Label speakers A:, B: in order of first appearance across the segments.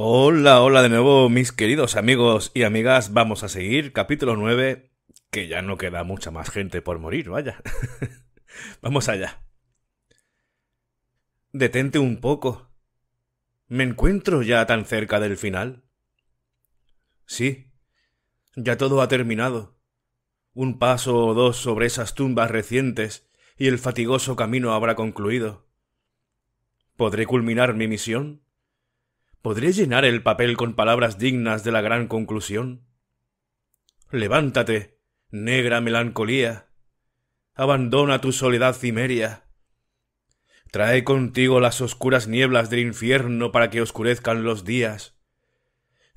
A: Hola, hola de nuevo mis queridos amigos y amigas, vamos a seguir capítulo nueve que ya no queda mucha más gente por morir, vaya. vamos allá. Detente un poco. ¿Me encuentro ya tan cerca del final? Sí, ya todo ha terminado. Un paso o dos sobre esas tumbas recientes y el fatigoso camino habrá concluido. ¿Podré culminar mi misión? ¿Podré llenar el papel con palabras dignas de la gran conclusión? Levántate, negra melancolía, abandona tu soledad cimeria, trae contigo las oscuras nieblas del infierno para que oscurezcan los días,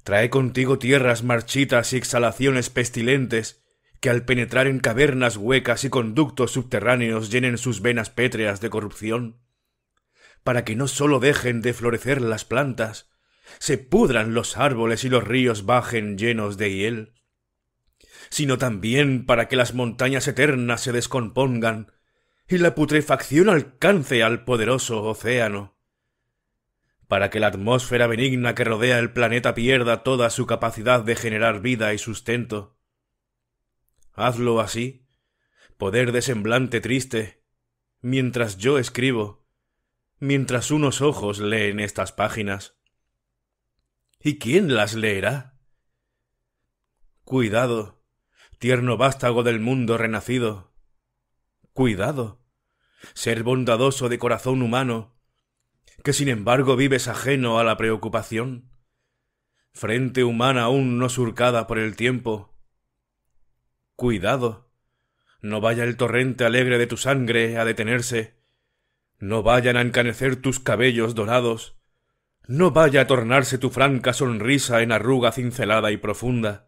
A: trae contigo tierras marchitas y exhalaciones pestilentes que al penetrar en cavernas huecas y conductos subterráneos llenen sus venas pétreas de corrupción, para que no sólo dejen de florecer las plantas, se pudran los árboles y los ríos bajen llenos de hiel, sino también para que las montañas eternas se descompongan y la putrefacción alcance al poderoso océano, para que la atmósfera benigna que rodea el planeta pierda toda su capacidad de generar vida y sustento. Hazlo así, poder de semblante triste, mientras yo escribo, mientras unos ojos leen estas páginas. ¿Y quién las leerá? Cuidado, tierno vástago del mundo renacido. Cuidado, ser bondadoso de corazón humano, que sin embargo vives ajeno a la preocupación. Frente humana aún no surcada por el tiempo. Cuidado, no vaya el torrente alegre de tu sangre a detenerse, no vayan a encanecer tus cabellos dorados, no vaya a tornarse tu franca sonrisa en arruga cincelada y profunda.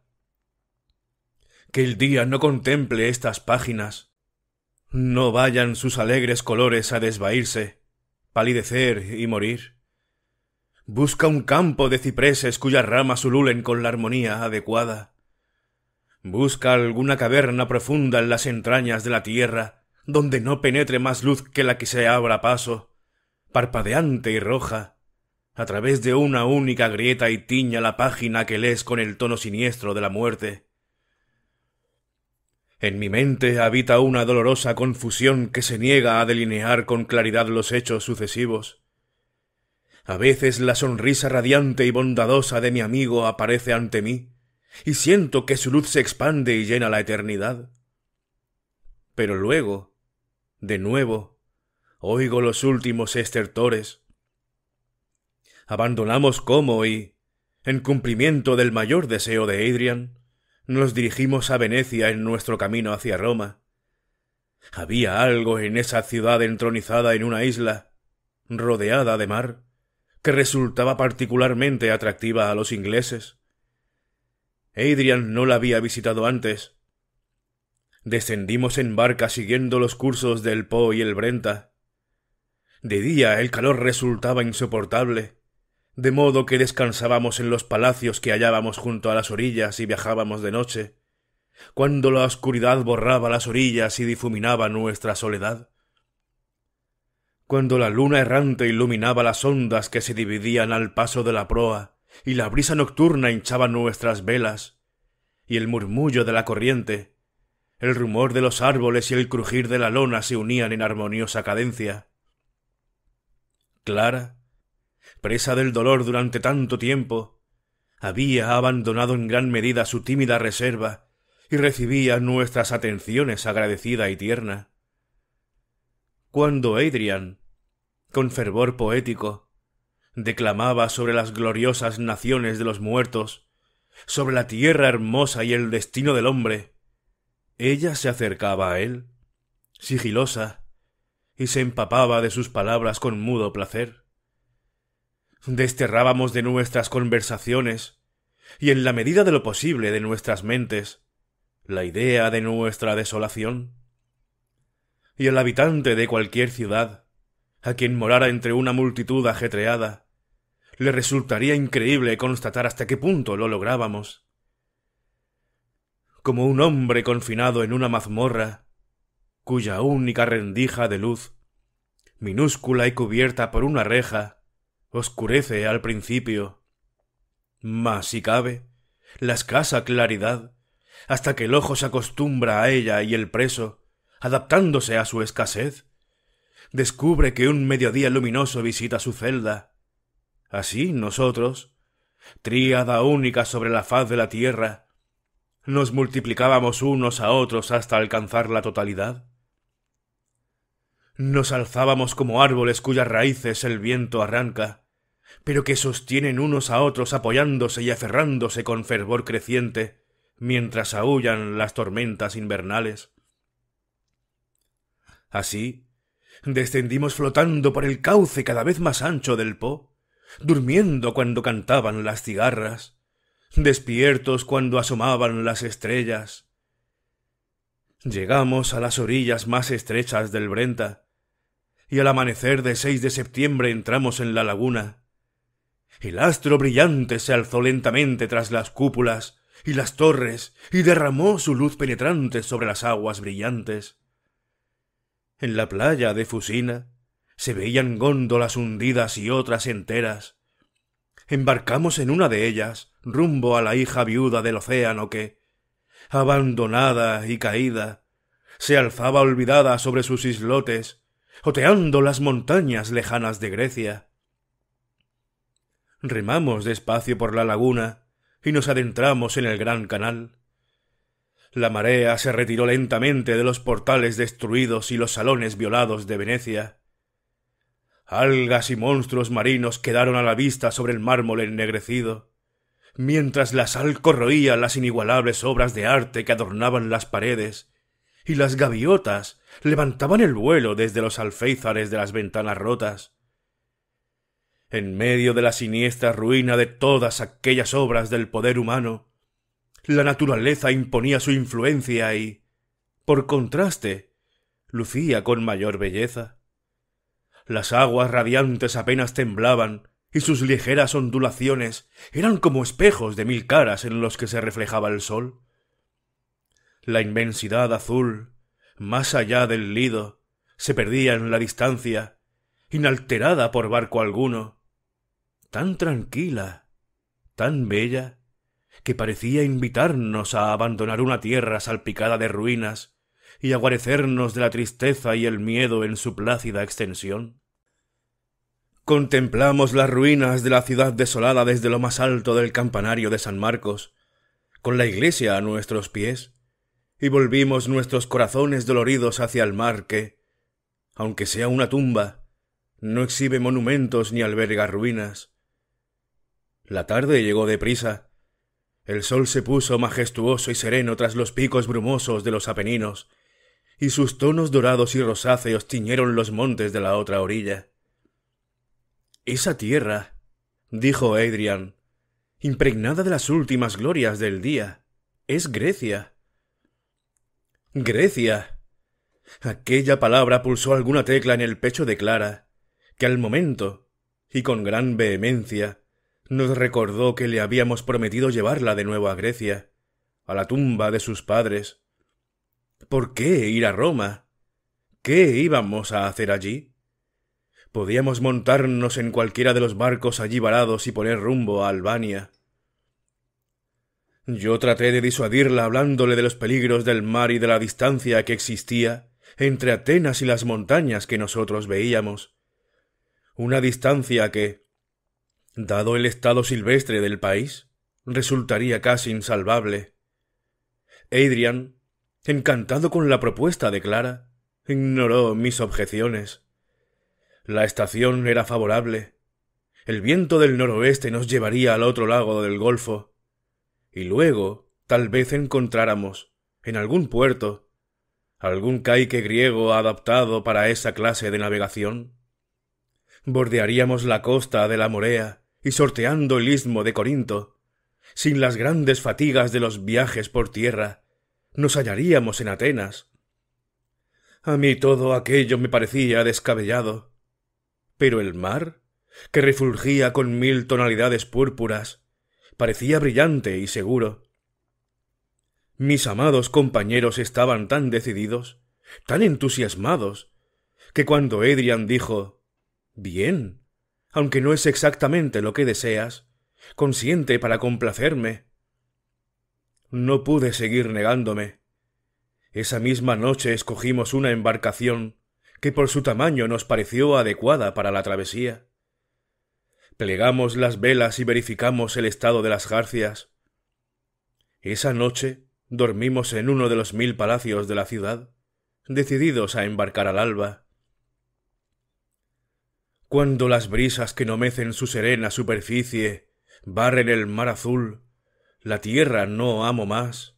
A: Que el día no contemple estas páginas. No vayan sus alegres colores a desvaírse, palidecer y morir. Busca un campo de cipreses cuyas ramas ululen con la armonía adecuada. Busca alguna caverna profunda en las entrañas de la tierra, donde no penetre más luz que la que se abra paso, parpadeante y roja, a través de una única grieta y tiña la página que lees con el tono siniestro de la muerte. En mi mente habita una dolorosa confusión que se niega a delinear con claridad los hechos sucesivos. A veces la sonrisa radiante y bondadosa de mi amigo aparece ante mí, y siento que su luz se expande y llena la eternidad. Pero luego, de nuevo, oigo los últimos estertores, abandonamos Como y, en cumplimiento del mayor deseo de Adrian, nos dirigimos a Venecia en nuestro camino hacia Roma. Había algo en esa ciudad entronizada en una isla, rodeada de mar, que resultaba particularmente atractiva a los ingleses. Adrian no la había visitado antes. Descendimos en barca siguiendo los cursos del Po y el Brenta. De día el calor resultaba insoportable, de modo que descansábamos en los palacios que hallábamos junto a las orillas y viajábamos de noche, cuando la oscuridad borraba las orillas y difuminaba nuestra soledad, cuando la luna errante iluminaba las ondas que se dividían al paso de la proa y la brisa nocturna hinchaba nuestras velas, y el murmullo de la corriente, el rumor de los árboles y el crujir de la lona se unían en armoniosa cadencia. Clara, presa del dolor durante tanto tiempo, había abandonado en gran medida su tímida reserva y recibía nuestras atenciones agradecida y tierna. Cuando Adrian, con fervor poético, declamaba sobre las gloriosas naciones de los muertos, sobre la tierra hermosa y el destino del hombre, ella se acercaba a él, sigilosa, y se empapaba de sus palabras con mudo placer desterrábamos de nuestras conversaciones y en la medida de lo posible de nuestras mentes la idea de nuestra desolación. Y el habitante de cualquier ciudad, a quien morara entre una multitud ajetreada, le resultaría increíble constatar hasta qué punto lo lográbamos. Como un hombre confinado en una mazmorra, cuya única rendija de luz, minúscula y cubierta por una reja, oscurece al principio, mas si cabe, la escasa claridad, hasta que el ojo se acostumbra a ella y el preso, adaptándose a su escasez, descubre que un mediodía luminoso visita su celda. Así nosotros, tríada única sobre la faz de la tierra, nos multiplicábamos unos a otros hasta alcanzar la totalidad. Nos alzábamos como árboles cuyas raíces el viento arranca, pero que sostienen unos a otros apoyándose y aferrándose con fervor creciente, mientras aullan las tormentas invernales. Así, descendimos flotando por el cauce cada vez más ancho del Po, durmiendo cuando cantaban las cigarras, despiertos cuando asomaban las estrellas. Llegamos a las orillas más estrechas del Brenta, y al amanecer de 6 de septiembre entramos en la laguna, el astro brillante se alzó lentamente tras las cúpulas y las torres y derramó su luz penetrante sobre las aguas brillantes. En la playa de Fusina se veían góndolas hundidas y otras enteras. Embarcamos en una de ellas, rumbo a la hija viuda del océano que, abandonada y caída, se alzaba olvidada sobre sus islotes, oteando las montañas lejanas de Grecia. Remamos despacio por la laguna y nos adentramos en el gran canal. La marea se retiró lentamente de los portales destruidos y los salones violados de Venecia. Algas y monstruos marinos quedaron a la vista sobre el mármol ennegrecido, mientras la sal corroía las inigualables obras de arte que adornaban las paredes, y las gaviotas levantaban el vuelo desde los alféizares de las ventanas rotas, en medio de la siniestra ruina de todas aquellas obras del poder humano, la naturaleza imponía su influencia y, por contraste, lucía con mayor belleza. Las aguas radiantes apenas temblaban y sus ligeras ondulaciones eran como espejos de mil caras en los que se reflejaba el sol. La inmensidad azul, más allá del lido, se perdía en la distancia, inalterada por barco alguno, tan tranquila, tan bella, que parecía invitarnos a abandonar una tierra salpicada de ruinas y aguarecernos de la tristeza y el miedo en su plácida extensión. Contemplamos las ruinas de la ciudad desolada desde lo más alto del campanario de San Marcos, con la iglesia a nuestros pies, y volvimos nuestros corazones doloridos hacia el mar que, aunque sea una tumba, no exhibe monumentos ni alberga ruinas, la tarde llegó deprisa. El sol se puso majestuoso y sereno tras los picos brumosos de los Apeninos, y sus tonos dorados y rosáceos tiñeron los montes de la otra orilla. Esa tierra, dijo Adrian, impregnada de las últimas glorias del día, es Grecia. Grecia. Aquella palabra pulsó alguna tecla en el pecho de Clara, que al momento, y con gran vehemencia, nos recordó que le habíamos prometido llevarla de nuevo a Grecia, a la tumba de sus padres. ¿Por qué ir a Roma? ¿Qué íbamos a hacer allí? Podíamos montarnos en cualquiera de los barcos allí varados y poner rumbo a Albania. Yo traté de disuadirla hablándole de los peligros del mar y de la distancia que existía entre Atenas y las montañas que nosotros veíamos. Una distancia que, Dado el estado silvestre del país, resultaría casi insalvable. Adrian, encantado con la propuesta de Clara, ignoró mis objeciones. La estación era favorable. El viento del noroeste nos llevaría al otro lago del Golfo. Y luego, tal vez encontráramos, en algún puerto, algún caique griego adaptado para esa clase de navegación. Bordearíamos la costa de la Morea, y sorteando el istmo de Corinto, sin las grandes fatigas de los viajes por tierra, nos hallaríamos en Atenas. A mí todo aquello me parecía descabellado. Pero el mar, que refulgía con mil tonalidades púrpuras, parecía brillante y seguro. Mis amados compañeros estaban tan decididos, tan entusiasmados, que cuando Edrian dijo Bien, aunque no es exactamente lo que deseas, consiente para complacerme. No pude seguir negándome. Esa misma noche escogimos una embarcación que por su tamaño nos pareció adecuada para la travesía. Plegamos las velas y verificamos el estado de las jarcias. Esa noche dormimos en uno de los mil palacios de la ciudad, decididos a embarcar al alba cuando las brisas que no mecen su serena superficie barren el mar azul, la tierra no amo más.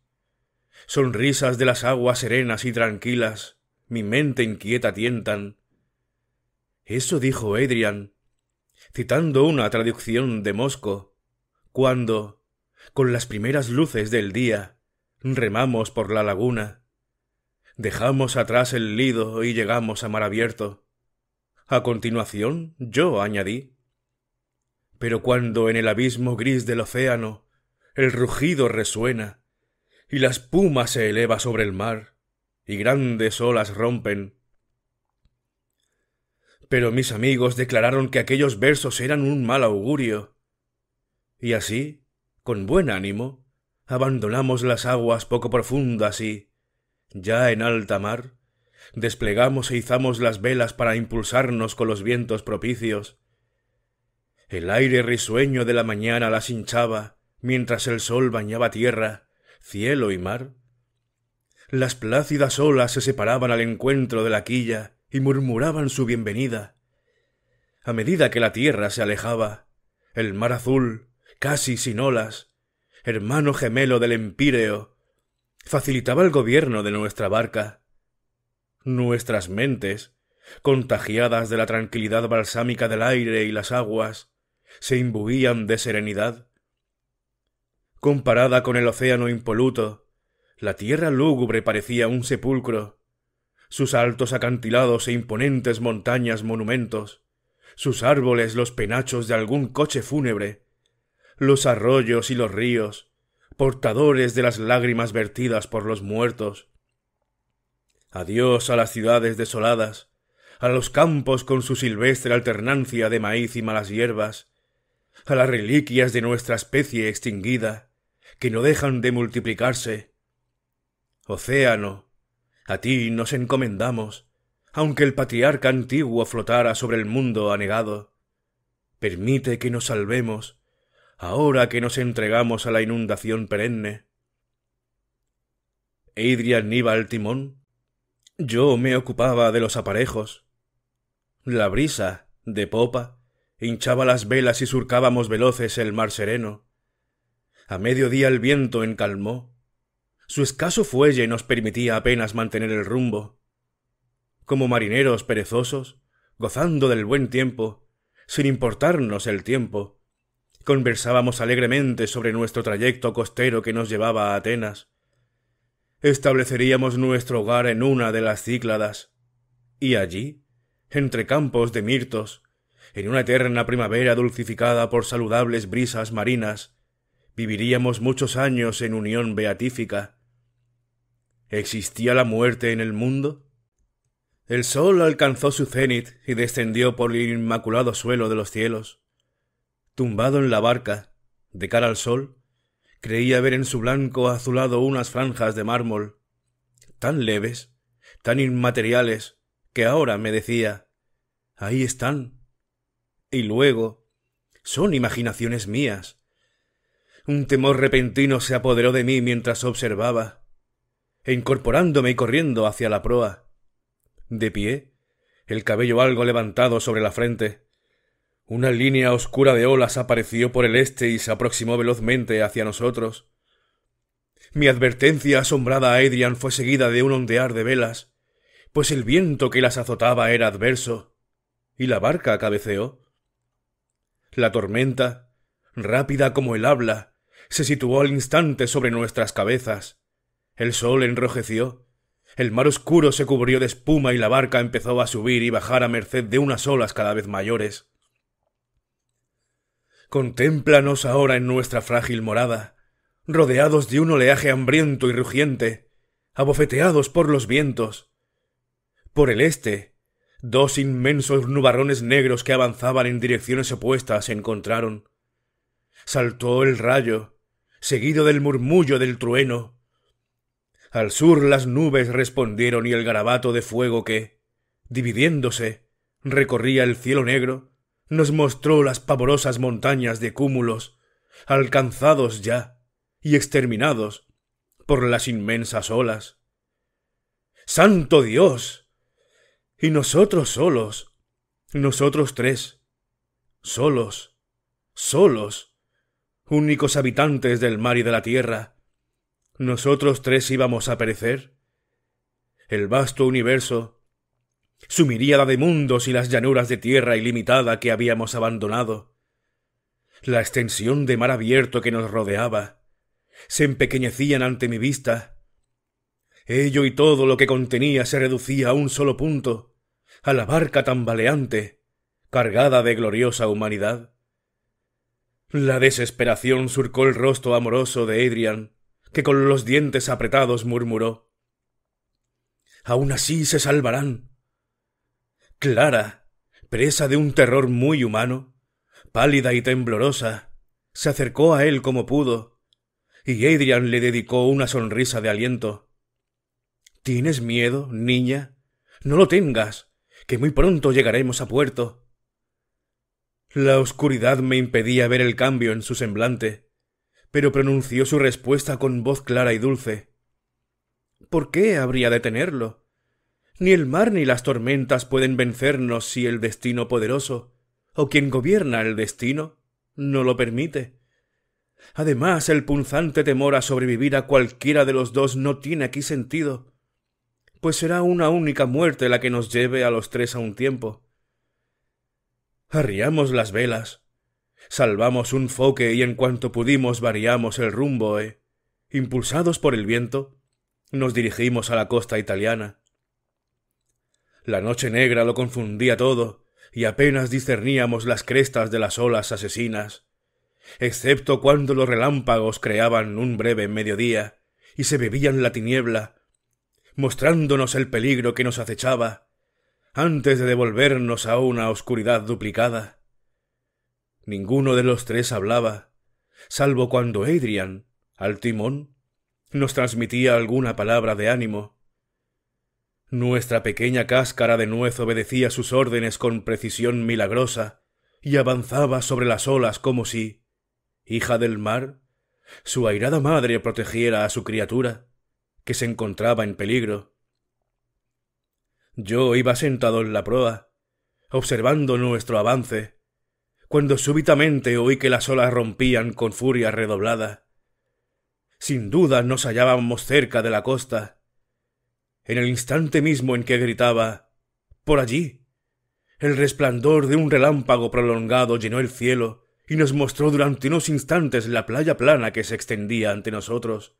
A: Sonrisas de las aguas serenas y tranquilas, mi mente inquieta tientan. Eso dijo Adrian, citando una traducción de Mosco, cuando, con las primeras luces del día, remamos por la laguna. Dejamos atrás el lido y llegamos a mar abierto. A continuación, yo añadí. Pero cuando en el abismo gris del océano el rugido resuena, y la espuma se eleva sobre el mar, y grandes olas rompen. Pero mis amigos declararon que aquellos versos eran un mal augurio. Y así, con buen ánimo, abandonamos las aguas poco profundas y, ya en alta mar, Desplegamos e izamos las velas para impulsarnos con los vientos propicios. El aire risueño de la mañana las hinchaba, mientras el sol bañaba tierra, cielo y mar. Las plácidas olas se separaban al encuentro de la quilla y murmuraban su bienvenida. A medida que la tierra se alejaba, el mar azul, casi sin olas, hermano gemelo del empíreo, facilitaba el gobierno de nuestra barca. Nuestras mentes, contagiadas de la tranquilidad balsámica del aire y las aguas, se imbuían de serenidad. Comparada con el océano impoluto, la tierra lúgubre parecía un sepulcro. Sus altos acantilados e imponentes montañas monumentos, sus árboles los penachos de algún coche fúnebre, los arroyos y los ríos, portadores de las lágrimas vertidas por los muertos, Adiós a las ciudades desoladas, a los campos con su silvestre alternancia de maíz y malas hierbas, a las reliquias de nuestra especie extinguida, que no dejan de multiplicarse. Océano, a ti nos encomendamos, aunque el patriarca antiguo flotara sobre el mundo anegado. Permite que nos salvemos, ahora que nos entregamos a la inundación perenne. iba al Timón yo me ocupaba de los aparejos. La brisa, de popa, hinchaba las velas y surcábamos veloces el mar sereno. A mediodía el viento encalmó. Su escaso fuelle nos permitía apenas mantener el rumbo. Como marineros perezosos, gozando del buen tiempo, sin importarnos el tiempo, conversábamos alegremente sobre nuestro trayecto costero que nos llevaba a Atenas, estableceríamos nuestro hogar en una de las cícladas. Y allí, entre campos de mirtos, en una eterna primavera dulcificada por saludables brisas marinas, viviríamos muchos años en unión beatífica. ¿Existía la muerte en el mundo? El sol alcanzó su cenit y descendió por el inmaculado suelo de los cielos. Tumbado en la barca, de cara al sol, Creía ver en su blanco azulado unas franjas de mármol, tan leves, tan inmateriales, que ahora me decía Ahí están. Y luego son imaginaciones mías. Un temor repentino se apoderó de mí mientras observaba, incorporándome y corriendo hacia la proa. De pie, el cabello algo levantado sobre la frente, una línea oscura de olas apareció por el este y se aproximó velozmente hacia nosotros. Mi advertencia asombrada a Adrian fue seguida de un ondear de velas, pues el viento que las azotaba era adverso, y la barca cabeceó. La tormenta, rápida como el habla, se situó al instante sobre nuestras cabezas. El sol enrojeció, el mar oscuro se cubrió de espuma y la barca empezó a subir y bajar a merced de unas olas cada vez mayores. Contémplanos ahora en nuestra frágil morada, rodeados de un oleaje hambriento y rugiente, abofeteados por los vientos. Por el este, dos inmensos nubarrones negros que avanzaban en direcciones opuestas se encontraron. Saltó el rayo, seguido del murmullo del trueno. Al sur las nubes respondieron y el garabato de fuego que, dividiéndose, recorría el cielo negro, nos mostró las pavorosas montañas de cúmulos, alcanzados ya y exterminados por las inmensas olas. ¡Santo Dios! Y nosotros solos, nosotros tres, solos, solos, únicos habitantes del mar y de la tierra, nosotros tres íbamos a perecer. El vasto universo su miríada de mundos y las llanuras de tierra ilimitada que habíamos abandonado, la extensión de mar abierto que nos rodeaba, se empequeñecían ante mi vista. Ello y todo lo que contenía se reducía a un solo punto, a la barca tambaleante, cargada de gloriosa humanidad. La desesperación surcó el rostro amoroso de Adrian, que con los dientes apretados murmuró Aún así se salvarán. Clara, presa de un terror muy humano, pálida y temblorosa, se acercó a él como pudo, y Adrian le dedicó una sonrisa de aliento. ¿Tienes miedo, niña? No lo tengas, que muy pronto llegaremos a puerto. La oscuridad me impedía ver el cambio en su semblante, pero pronunció su respuesta con voz clara y dulce. ¿Por qué habría de tenerlo? Ni el mar ni las tormentas pueden vencernos si el destino poderoso, o quien gobierna el destino, no lo permite. Además, el punzante temor a sobrevivir a cualquiera de los dos no tiene aquí sentido, pues será una única muerte la que nos lleve a los tres a un tiempo. Arriamos las velas, salvamos un foque y en cuanto pudimos variamos el rumbo, e, eh. impulsados por el viento, nos dirigimos a la costa italiana. La noche negra lo confundía todo, y apenas discerníamos las crestas de las olas asesinas, excepto cuando los relámpagos creaban un breve mediodía y se bebían la tiniebla, mostrándonos el peligro que nos acechaba, antes de devolvernos a una oscuridad duplicada. Ninguno de los tres hablaba, salvo cuando Adrian, al timón, nos transmitía alguna palabra de ánimo, nuestra pequeña cáscara de nuez obedecía sus órdenes con precisión milagrosa y avanzaba sobre las olas como si, hija del mar, su airada madre protegiera a su criatura, que se encontraba en peligro. Yo iba sentado en la proa, observando nuestro avance, cuando súbitamente oí que las olas rompían con furia redoblada. Sin duda nos hallábamos cerca de la costa, en el instante mismo en que gritaba Por allí. El resplandor de un relámpago prolongado llenó el cielo y nos mostró durante unos instantes la playa plana que se extendía ante nosotros.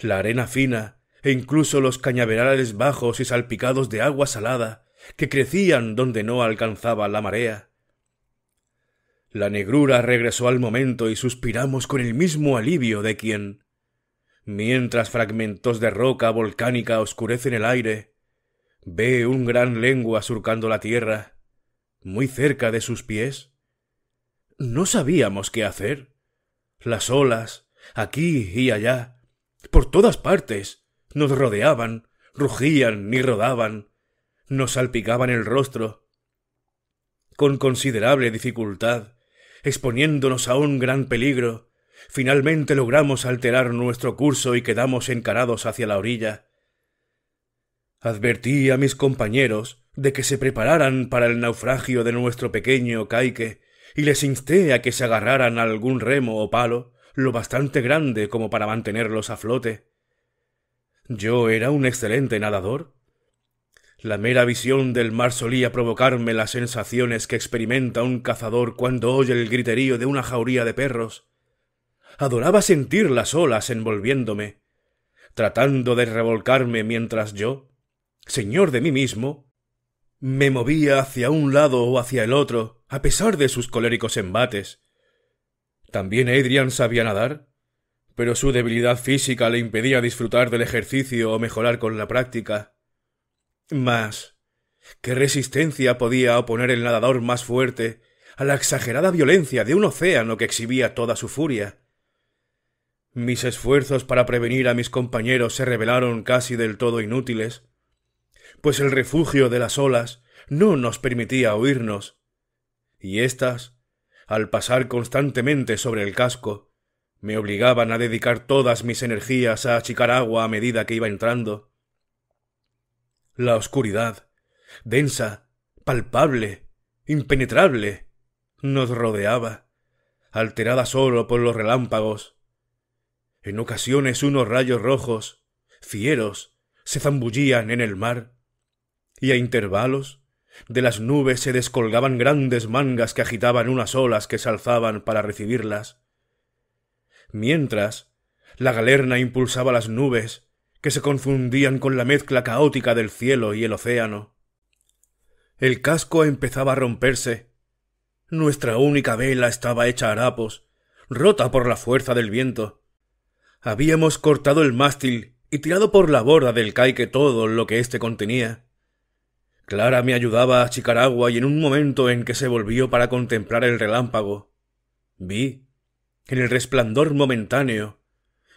A: La arena fina e incluso los cañaverales bajos y salpicados de agua salada que crecían donde no alcanzaba la marea. La negrura regresó al momento y suspiramos con el mismo alivio de quien, Mientras fragmentos de roca volcánica oscurecen el aire, ve un gran lengua surcando la tierra, muy cerca de sus pies. No sabíamos qué hacer. Las olas, aquí y allá, por todas partes, nos rodeaban, rugían y rodaban, nos salpicaban el rostro. Con considerable dificultad, exponiéndonos a un gran peligro, Finalmente logramos alterar nuestro curso y quedamos encarados hacia la orilla. Advertí a mis compañeros de que se prepararan para el naufragio de nuestro pequeño caique y les insté a que se agarraran a algún remo o palo lo bastante grande como para mantenerlos a flote. Yo era un excelente nadador. La mera visión del mar solía provocarme las sensaciones que experimenta un cazador cuando oye el griterío de una jauría de perros adoraba sentir las olas envolviéndome, tratando de revolcarme mientras yo, señor de mí mismo, me movía hacia un lado o hacia el otro, a pesar de sus coléricos embates. También Adrian sabía nadar, pero su debilidad física le impedía disfrutar del ejercicio o mejorar con la práctica. Mas, ¿qué resistencia podía oponer el nadador más fuerte a la exagerada violencia de un océano que exhibía toda su furia? Mis esfuerzos para prevenir a mis compañeros se revelaron casi del todo inútiles, pues el refugio de las olas no nos permitía oírnos, y éstas, al pasar constantemente sobre el casco, me obligaban a dedicar todas mis energías a achicar agua a medida que iba entrando. La oscuridad, densa, palpable, impenetrable, nos rodeaba, alterada sólo por los relámpagos, en ocasiones unos rayos rojos, fieros, se zambullían en el mar, y a intervalos de las nubes se descolgaban grandes mangas que agitaban unas olas que se alzaban para recibirlas. Mientras, la galerna impulsaba las nubes, que se confundían con la mezcla caótica del cielo y el océano. El casco empezaba a romperse. Nuestra única vela estaba hecha harapos, rota por la fuerza del viento. Habíamos cortado el mástil y tirado por la borda del caique todo lo que éste contenía. Clara me ayudaba a achicar agua y en un momento en que se volvió para contemplar el relámpago, vi, en el resplandor momentáneo,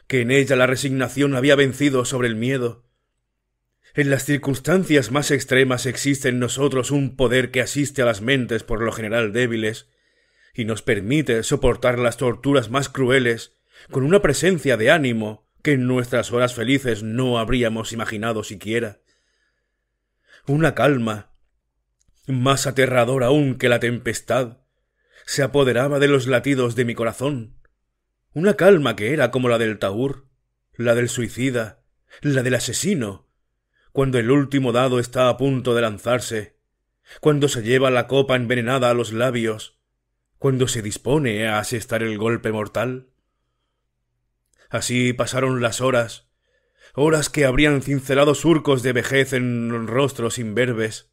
A: que en ella la resignación había vencido sobre el miedo. En las circunstancias más extremas existe en nosotros un poder que asiste a las mentes por lo general débiles, y nos permite soportar las torturas más crueles con una presencia de ánimo que en nuestras horas felices no habríamos imaginado siquiera. Una calma, más aterradora aún que la tempestad, se apoderaba de los latidos de mi corazón. Una calma que era como la del taur, la del suicida, la del asesino, cuando el último dado está a punto de lanzarse, cuando se lleva la copa envenenada a los labios, cuando se dispone a asestar el golpe mortal. Así pasaron las horas, horas que habrían cincelado surcos de vejez en rostros imberbes,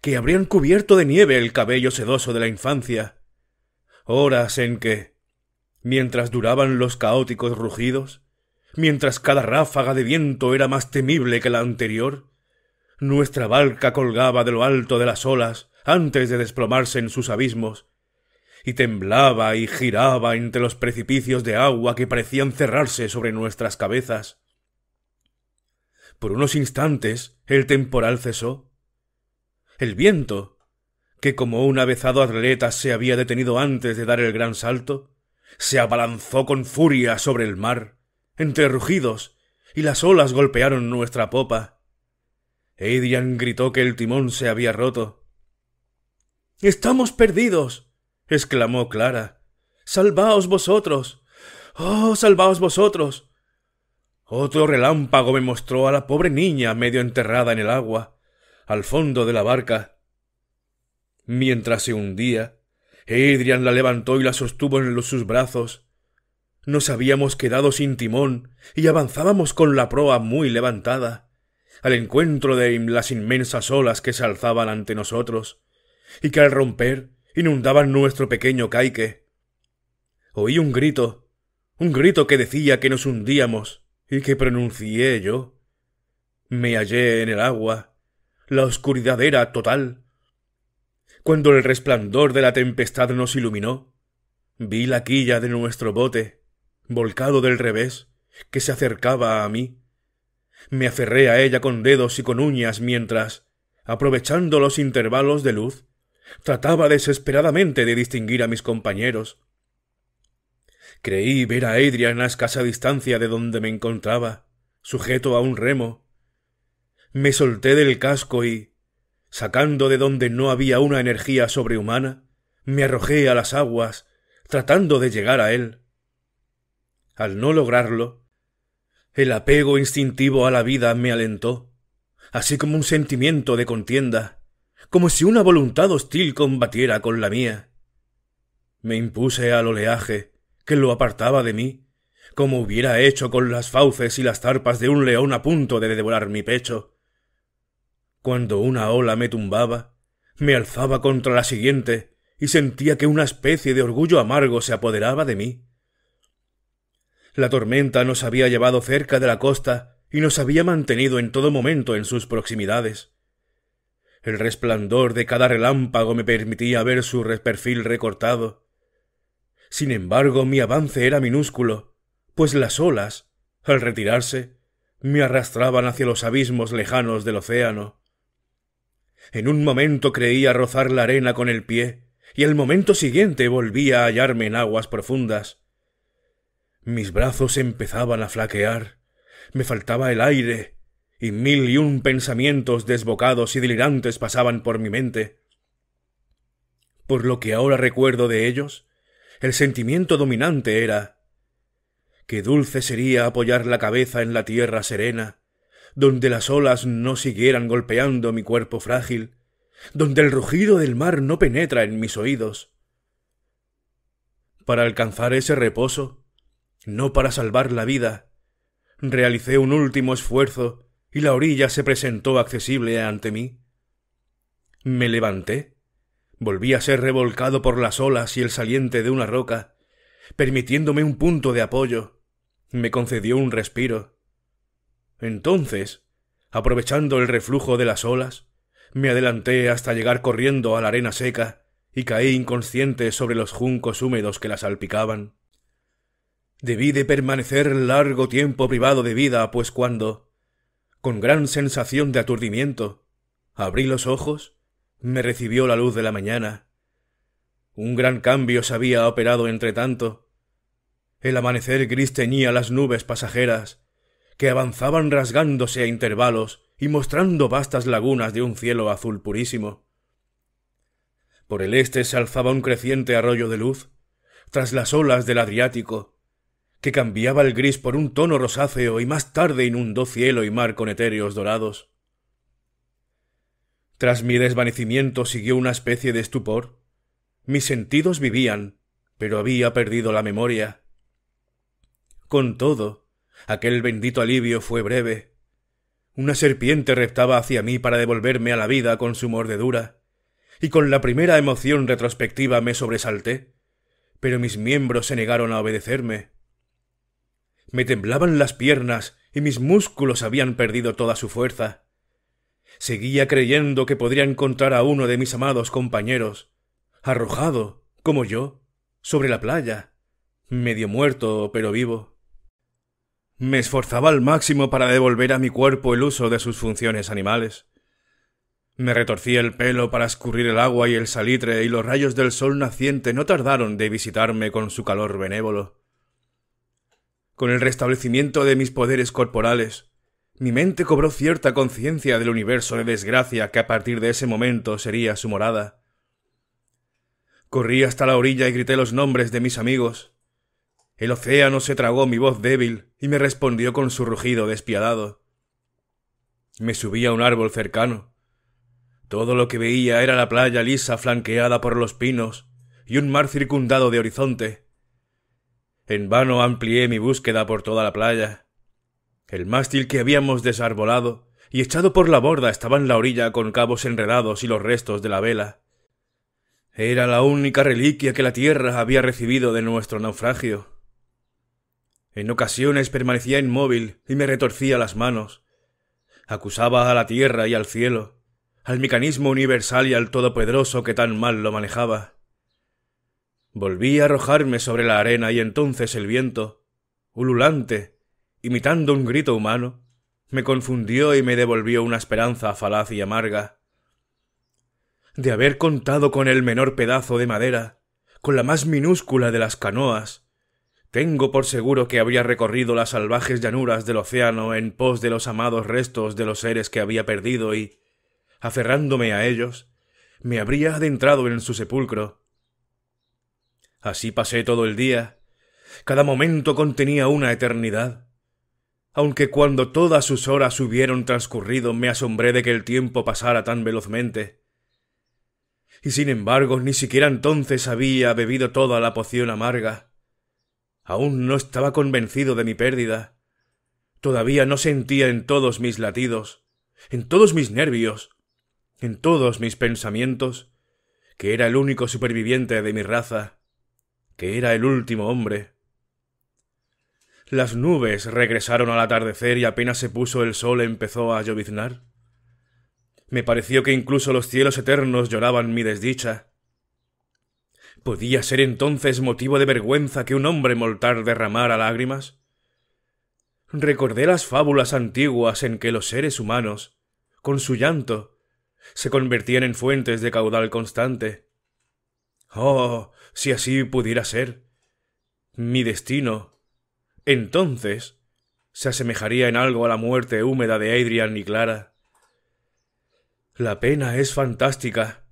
A: que habrían cubierto de nieve el cabello sedoso de la infancia, horas en que, mientras duraban los caóticos rugidos, mientras cada ráfaga de viento era más temible que la anterior, nuestra barca colgaba de lo alto de las olas antes de desplomarse en sus abismos, y temblaba y giraba entre los precipicios de agua que parecían cerrarse sobre nuestras cabezas. Por unos instantes el temporal cesó. El viento, que como un avezado atleta se había detenido antes de dar el gran salto, se abalanzó con furia sobre el mar, entre rugidos, y las olas golpearon nuestra popa. Adrian gritó que el timón se había roto. Estamos perdidos exclamó Clara. Salvaos vosotros. Oh, salvaos vosotros. Otro relámpago me mostró a la pobre niña medio enterrada en el agua, al fondo de la barca. Mientras se hundía, Adrian la levantó y la sostuvo en los sus brazos. Nos habíamos quedado sin timón y avanzábamos con la proa muy levantada, al encuentro de las inmensas olas que se alzaban ante nosotros, y que al romper inundaban nuestro pequeño caique. Oí un grito, un grito que decía que nos hundíamos, y que pronuncié yo. Me hallé en el agua. La oscuridad era total. Cuando el resplandor de la tempestad nos iluminó, vi la quilla de nuestro bote, volcado del revés, que se acercaba a mí. Me aferré a ella con dedos y con uñas mientras, aprovechando los intervalos de luz, Trataba desesperadamente de distinguir a mis compañeros. Creí ver a Adrian a escasa distancia de donde me encontraba, sujeto a un remo. Me solté del casco y, sacando de donde no había una energía sobrehumana, me arrojé a las aguas, tratando de llegar a él. Al no lograrlo, el apego instintivo a la vida me alentó, así como un sentimiento de contienda como si una voluntad hostil combatiera con la mía. Me impuse al oleaje, que lo apartaba de mí, como hubiera hecho con las fauces y las zarpas de un león a punto de devorar mi pecho. Cuando una ola me tumbaba, me alzaba contra la siguiente y sentía que una especie de orgullo amargo se apoderaba de mí. La tormenta nos había llevado cerca de la costa y nos había mantenido en todo momento en sus proximidades. El resplandor de cada relámpago me permitía ver su perfil recortado. Sin embargo, mi avance era minúsculo, pues las olas, al retirarse, me arrastraban hacia los abismos lejanos del océano. En un momento creía rozar la arena con el pie, y al momento siguiente volvía a hallarme en aguas profundas. Mis brazos empezaban a flaquear, me faltaba el aire, y mil y un pensamientos desbocados y delirantes pasaban por mi mente. Por lo que ahora recuerdo de ellos, el sentimiento dominante era qué dulce sería apoyar la cabeza en la tierra serena, donde las olas no siguieran golpeando mi cuerpo frágil, donde el rugido del mar no penetra en mis oídos. Para alcanzar ese reposo, no para salvar la vida, realicé un último esfuerzo y la orilla se presentó accesible ante mí. Me levanté, volví a ser revolcado por las olas y el saliente de una roca, permitiéndome un punto de apoyo. Me concedió un respiro. Entonces, aprovechando el reflujo de las olas, me adelanté hasta llegar corriendo a la arena seca y caí inconsciente sobre los juncos húmedos que la salpicaban. Debí de permanecer largo tiempo privado de vida, pues cuando, con gran sensación de aturdimiento. Abrí los ojos, me recibió la luz de la mañana. Un gran cambio se había operado entre tanto. El amanecer gris teñía las nubes pasajeras, que avanzaban rasgándose a intervalos y mostrando vastas lagunas de un cielo azul purísimo. Por el este se alzaba un creciente arroyo de luz, tras las olas del Adriático, que cambiaba el gris por un tono rosáceo y más tarde inundó cielo y mar con etéreos dorados. Tras mi desvanecimiento siguió una especie de estupor. Mis sentidos vivían, pero había perdido la memoria. Con todo, aquel bendito alivio fue breve. Una serpiente reptaba hacia mí para devolverme a la vida con su mordedura, y con la primera emoción retrospectiva me sobresalté, pero mis miembros se negaron a obedecerme. Me temblaban las piernas y mis músculos habían perdido toda su fuerza. Seguía creyendo que podría encontrar a uno de mis amados compañeros, arrojado, como yo, sobre la playa, medio muerto pero vivo. Me esforzaba al máximo para devolver a mi cuerpo el uso de sus funciones animales. Me retorcía el pelo para escurrir el agua y el salitre, y los rayos del sol naciente no tardaron de visitarme con su calor benévolo. Con el restablecimiento de mis poderes corporales, mi mente cobró cierta conciencia del universo de desgracia que a partir de ese momento sería su morada. Corrí hasta la orilla y grité los nombres de mis amigos. El océano se tragó mi voz débil y me respondió con su rugido despiadado. Me subí a un árbol cercano. Todo lo que veía era la playa lisa flanqueada por los pinos y un mar circundado de horizonte, en vano amplié mi búsqueda por toda la playa. El mástil que habíamos desarbolado y echado por la borda estaba en la orilla con cabos enredados y los restos de la vela. Era la única reliquia que la tierra había recibido de nuestro naufragio. En ocasiones permanecía inmóvil y me retorcía las manos. Acusaba a la tierra y al cielo, al mecanismo universal y al todopoderoso que tan mal lo manejaba. Volví a arrojarme sobre la arena y entonces el viento, ululante, imitando un grito humano, me confundió y me devolvió una esperanza falaz y amarga. De haber contado con el menor pedazo de madera, con la más minúscula de las canoas, tengo por seguro que habría recorrido las salvajes llanuras del océano en pos de los amados restos de los seres que había perdido y, aferrándome a ellos, me habría adentrado en su sepulcro, Así pasé todo el día. Cada momento contenía una eternidad. Aunque cuando todas sus horas hubieron transcurrido me asombré de que el tiempo pasara tan velozmente. Y sin embargo, ni siquiera entonces había bebido toda la poción amarga. Aún no estaba convencido de mi pérdida. Todavía no sentía en todos mis latidos, en todos mis nervios, en todos mis pensamientos, que era el único superviviente de mi raza que era el último hombre. Las nubes regresaron al atardecer y apenas se puso el sol empezó a lloviznar. Me pareció que incluso los cielos eternos lloraban mi desdicha. ¿Podía ser entonces motivo de vergüenza que un hombre moltar derramara lágrimas? Recordé las fábulas antiguas en que los seres humanos, con su llanto, se convertían en fuentes de caudal constante. Oh, si así pudiera ser, mi destino, entonces, se asemejaría en algo a la muerte húmeda de Adrian y Clara. La pena es fantástica,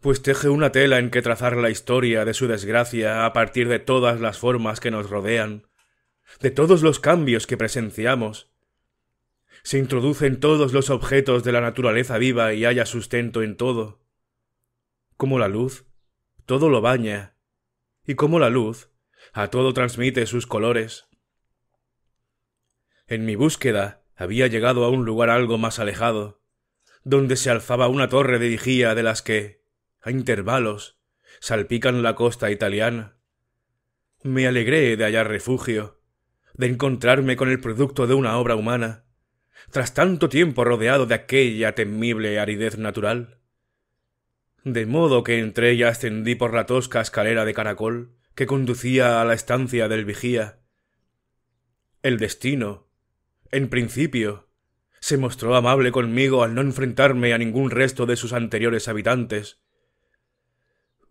A: pues teje una tela en que trazar la historia de su desgracia a partir de todas las formas que nos rodean, de todos los cambios que presenciamos. Se introducen todos los objetos de la naturaleza viva y haya sustento en todo. Como la luz, todo lo baña, y como la luz a todo transmite sus colores. En mi búsqueda había llegado a un lugar algo más alejado, donde se alzaba una torre de vigía de las que, a intervalos, salpican la costa italiana. Me alegré de hallar refugio, de encontrarme con el producto de una obra humana, tras tanto tiempo rodeado de aquella temible aridez natural de modo que entre y ascendí por la tosca escalera de caracol que conducía a la estancia del vigía. El destino, en principio, se mostró amable conmigo al no enfrentarme a ningún resto de sus anteriores habitantes.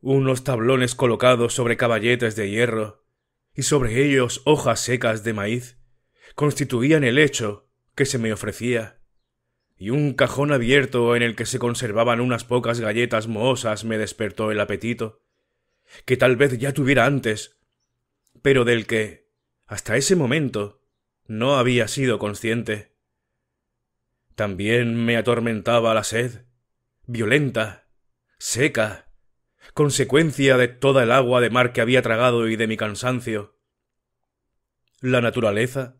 A: Unos tablones colocados sobre caballetes de hierro y sobre ellos hojas secas de maíz constituían el hecho que se me ofrecía y un cajón abierto en el que se conservaban unas pocas galletas mohosas me despertó el apetito, que tal vez ya tuviera antes, pero del que, hasta ese momento, no había sido consciente. También me atormentaba la sed, violenta, seca, consecuencia de toda el agua de mar que había tragado y de mi cansancio. La naturaleza,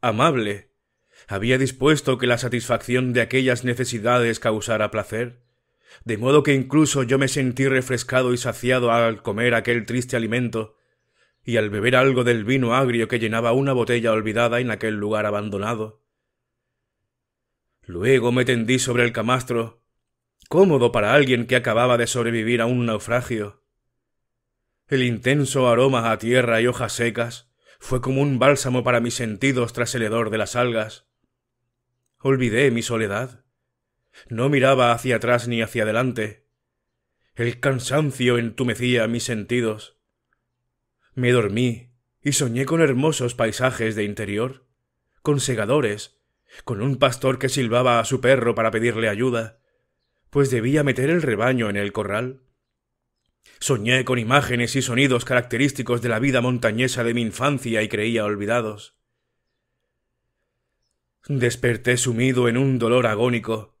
A: amable, había dispuesto que la satisfacción de aquellas necesidades causara placer, de modo que incluso yo me sentí refrescado y saciado al comer aquel triste alimento y al beber algo del vino agrio que llenaba una botella olvidada en aquel lugar abandonado. Luego me tendí sobre el camastro, cómodo para alguien que acababa de sobrevivir a un naufragio. El intenso aroma a tierra y hojas secas fue como un bálsamo para mis sentidos tras el hedor de las algas. Olvidé mi soledad. No miraba hacia atrás ni hacia adelante. El cansancio entumecía mis sentidos. Me dormí y soñé con hermosos paisajes de interior, con segadores, con un pastor que silbaba a su perro para pedirle ayuda, pues debía meter el rebaño en el corral. Soñé con imágenes y sonidos característicos de la vida montañesa de mi infancia y creía olvidados. Desperté sumido en un dolor agónico,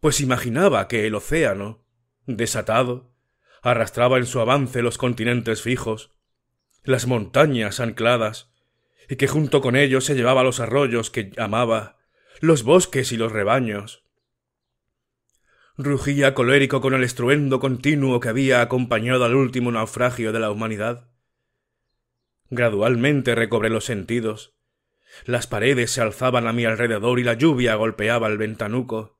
A: pues imaginaba que el océano, desatado, arrastraba en su avance los continentes fijos, las montañas ancladas, y que junto con ellos se llevaba los arroyos que amaba, los bosques y los rebaños. Rugía colérico con el estruendo continuo que había acompañado al último naufragio de la humanidad. Gradualmente recobré los sentidos, las paredes se alzaban a mi alrededor y la lluvia golpeaba el ventanuco.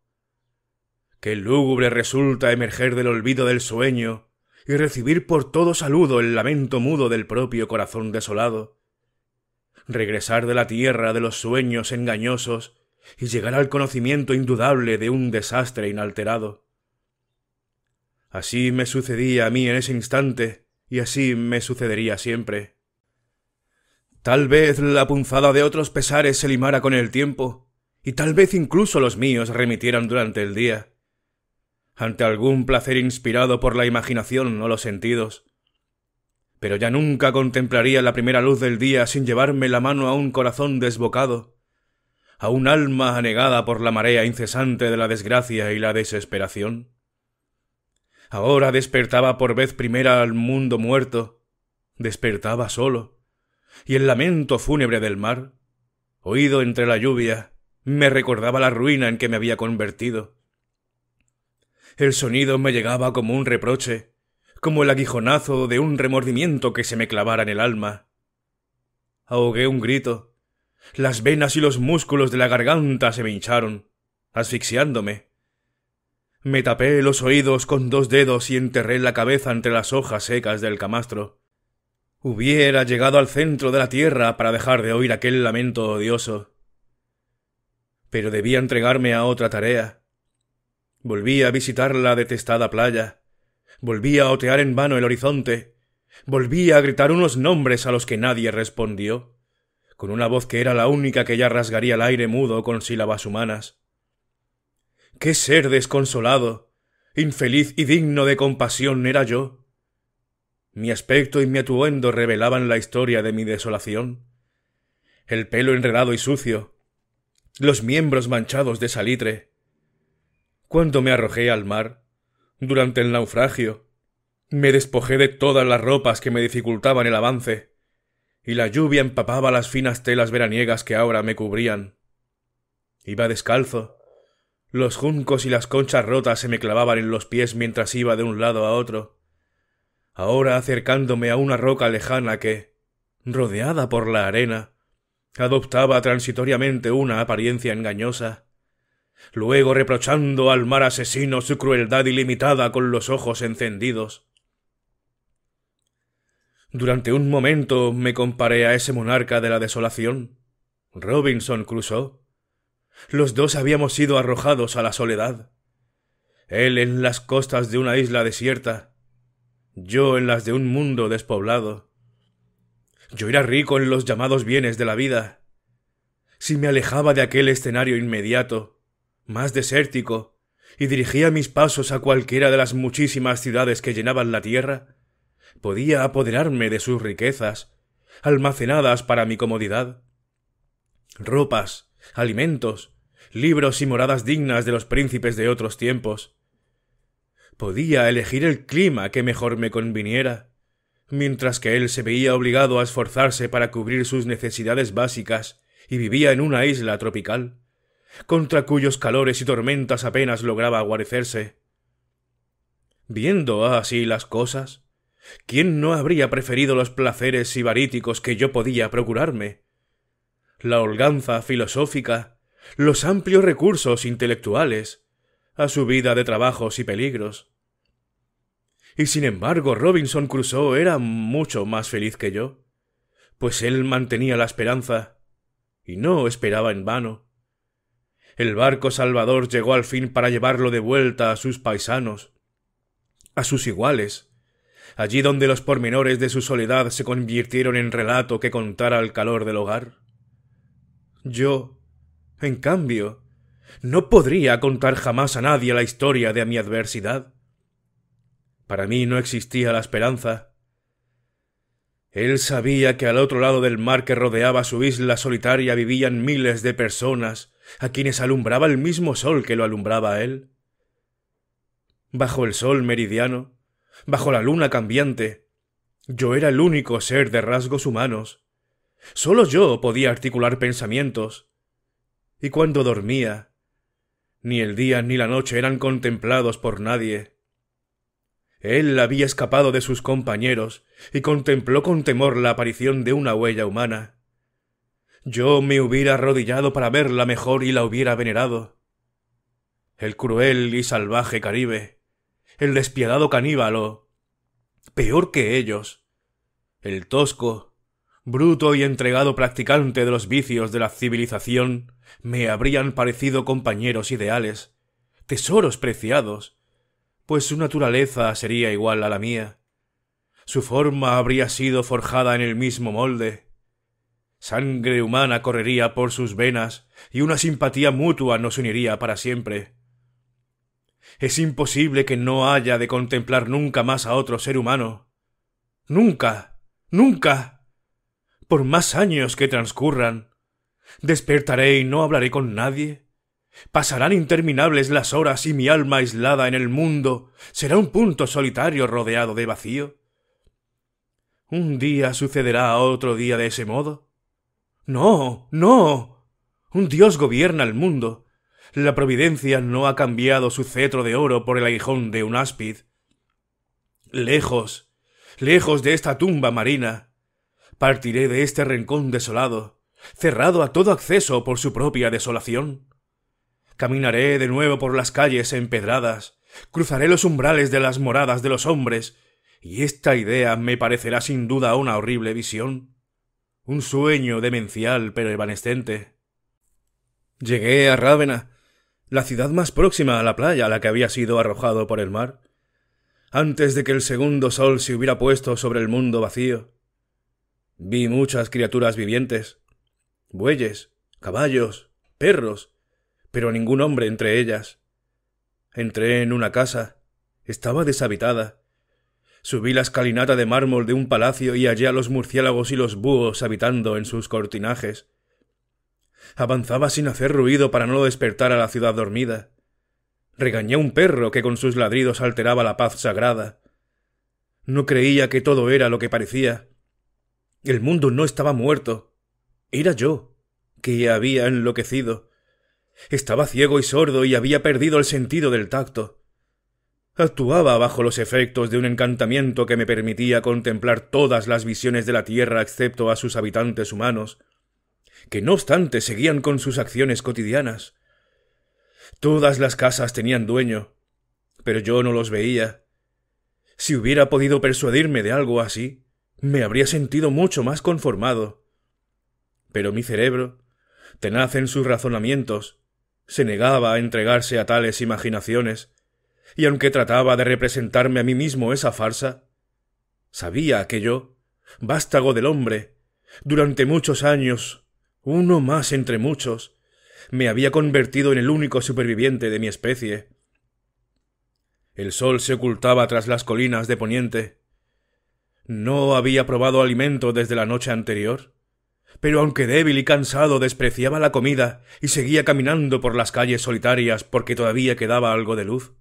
A: Qué lúgubre resulta emerger del olvido del sueño y recibir por todo saludo el lamento mudo del propio corazón desolado. Regresar de la tierra de los sueños engañosos y llegar al conocimiento indudable de un desastre inalterado. Así me sucedía a mí en ese instante, y así me sucedería siempre. Tal vez la punzada de otros pesares se limara con el tiempo, y tal vez incluso los míos remitieran durante el día, ante algún placer inspirado por la imaginación o los sentidos. Pero ya nunca contemplaría la primera luz del día sin llevarme la mano a un corazón desbocado, a un alma anegada por la marea incesante de la desgracia y la desesperación. Ahora despertaba por vez primera al mundo muerto, despertaba solo y el lamento fúnebre del mar, oído entre la lluvia, me recordaba la ruina en que me había convertido. El sonido me llegaba como un reproche, como el aguijonazo de un remordimiento que se me clavara en el alma. Ahogué un grito. Las venas y los músculos de la garganta se me hincharon, asfixiándome. Me tapé los oídos con dos dedos y enterré la cabeza entre las hojas secas del camastro hubiera llegado al centro de la tierra para dejar de oír aquel lamento odioso. Pero debía entregarme a otra tarea. Volví a visitar la detestada playa, volví a otear en vano el horizonte, volví a gritar unos nombres a los que nadie respondió, con una voz que era la única que ya rasgaría el aire mudo con sílabas humanas. ¡Qué ser desconsolado! infeliz y digno de compasión era yo mi aspecto y mi atuendo revelaban la historia de mi desolación. El pelo enredado y sucio, los miembros manchados de salitre. Cuando me arrojé al mar, durante el naufragio, me despojé de todas las ropas que me dificultaban el avance, y la lluvia empapaba las finas telas veraniegas que ahora me cubrían. Iba descalzo. Los juncos y las conchas rotas se me clavaban en los pies mientras iba de un lado a otro ahora acercándome a una roca lejana que, rodeada por la arena, adoptaba transitoriamente una apariencia engañosa, luego reprochando al mar asesino su crueldad ilimitada con los ojos encendidos. Durante un momento me comparé a ese monarca de la desolación, Robinson Crusoe. Los dos habíamos sido arrojados a la soledad. Él en las costas de una isla desierta, yo en las de un mundo despoblado. Yo era rico en los llamados bienes de la vida. Si me alejaba de aquel escenario inmediato, más desértico, y dirigía mis pasos a cualquiera de las muchísimas ciudades que llenaban la tierra, podía apoderarme de sus riquezas, almacenadas para mi comodidad. Ropas, alimentos, libros y moradas dignas de los príncipes de otros tiempos, Podía elegir el clima que mejor me conviniera. Mientras que él se veía obligado a esforzarse para cubrir sus necesidades básicas y vivía en una isla tropical, contra cuyos calores y tormentas apenas lograba guarecerse. Viendo así las cosas, ¿quién no habría preferido los placeres sibaríticos que yo podía procurarme? La holganza filosófica, los amplios recursos intelectuales, a su vida de trabajos y peligros, y sin embargo, Robinson Crusoe era mucho más feliz que yo, pues él mantenía la esperanza, y no esperaba en vano. El barco Salvador llegó al fin para llevarlo de vuelta a sus paisanos, a sus iguales, allí donde los pormenores de su soledad se convirtieron en relato que contara al calor del hogar. Yo, en cambio, no podría contar jamás a nadie la historia de mi adversidad para mí no existía la esperanza. Él sabía que al otro lado del mar que rodeaba su isla solitaria vivían miles de personas, a quienes alumbraba el mismo sol que lo alumbraba él. Bajo el sol meridiano, bajo la luna cambiante, yo era el único ser de rasgos humanos. Solo yo podía articular pensamientos. Y cuando dormía, ni el día ni la noche eran contemplados por nadie. Él había escapado de sus compañeros y contempló con temor la aparición de una huella humana. Yo me hubiera arrodillado para verla mejor y la hubiera venerado. El cruel y salvaje Caribe, el despiadado caníbalo, peor que ellos, el tosco, bruto y entregado practicante de los vicios de la civilización, me habrían parecido compañeros ideales, tesoros preciados, pues su naturaleza sería igual a la mía. Su forma habría sido forjada en el mismo molde. Sangre humana correría por sus venas y una simpatía mutua nos uniría para siempre. Es imposible que no haya de contemplar nunca más a otro ser humano. Nunca, nunca. Por más años que transcurran, despertaré y no hablaré con nadie. Pasarán interminables las horas y mi alma aislada en el mundo será un punto solitario rodeado de vacío. ¿Un día sucederá otro día de ese modo? No, no. Un Dios gobierna el mundo. La providencia no ha cambiado su cetro de oro por el aguijón de un áspid. Lejos, lejos de esta tumba marina, partiré de este rincón desolado, cerrado a todo acceso por su propia desolación. Caminaré de nuevo por las calles empedradas, cruzaré los umbrales de las moradas de los hombres, y esta idea me parecerá sin duda una horrible visión, un sueño demencial pero evanescente. Llegué a Rávena, la ciudad más próxima a la playa a la que había sido arrojado por el mar, antes de que el segundo sol se hubiera puesto sobre el mundo vacío. Vi muchas criaturas vivientes, bueyes, caballos, perros, pero ningún hombre entre ellas. Entré en una casa. Estaba deshabitada. Subí la escalinata de mármol de un palacio y hallé a los murciélagos y los búhos habitando en sus cortinajes. Avanzaba sin hacer ruido para no despertar a la ciudad dormida. Regañé a un perro que con sus ladridos alteraba la paz sagrada. No creía que todo era lo que parecía. El mundo no estaba muerto. Era yo, que había enloquecido. Estaba ciego y sordo y había perdido el sentido del tacto. Actuaba bajo los efectos de un encantamiento que me permitía contemplar todas las visiones de la Tierra excepto a sus habitantes humanos, que no obstante seguían con sus acciones cotidianas. Todas las casas tenían dueño, pero yo no los veía. Si hubiera podido persuadirme de algo así, me habría sentido mucho más conformado. Pero mi cerebro, tenaz en sus razonamientos, se negaba a entregarse a tales imaginaciones, y aunque trataba de representarme a mí mismo esa farsa, sabía que yo, vástago del hombre, durante muchos años, uno más entre muchos, me había convertido en el único superviviente de mi especie. El sol se ocultaba tras las colinas de poniente. No había probado alimento desde la noche anterior. Pero aunque débil y cansado despreciaba la comida y seguía caminando por las calles solitarias porque todavía quedaba algo de luz.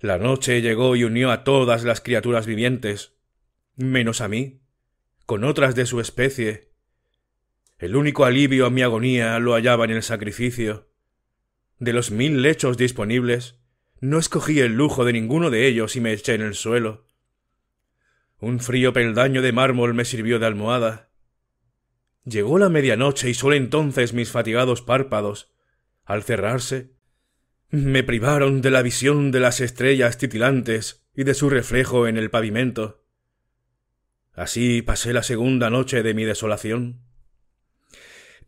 A: La noche llegó y unió a todas las criaturas vivientes, menos a mí, con otras de su especie. El único alivio a mi agonía lo hallaba en el sacrificio. De los mil lechos disponibles, no escogí el lujo de ninguno de ellos y me eché en el suelo. Un frío peldaño de mármol me sirvió de almohada. Llegó la medianoche y solo entonces mis fatigados párpados, al cerrarse, me privaron de la visión de las estrellas titilantes y de su reflejo en el pavimento. Así pasé la segunda noche de mi desolación.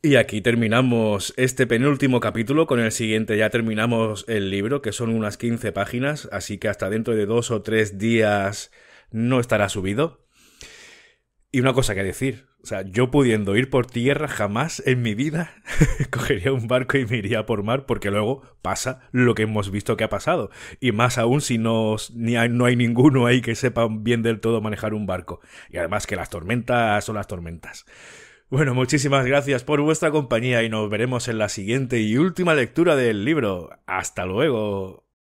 A: Y aquí terminamos este penúltimo capítulo, con el siguiente ya terminamos el libro, que son unas quince páginas, así que hasta dentro de dos o tres días no estará subido. Y una cosa que decir, o sea, yo pudiendo ir por tierra jamás en mi vida cogería un barco y me iría por mar porque luego pasa lo que hemos visto que ha pasado. Y más aún si no, no hay ninguno ahí que sepa bien del todo manejar un barco. Y además que las tormentas son las tormentas. Bueno, muchísimas gracias por vuestra compañía y nos veremos en la siguiente y última lectura del libro. Hasta luego.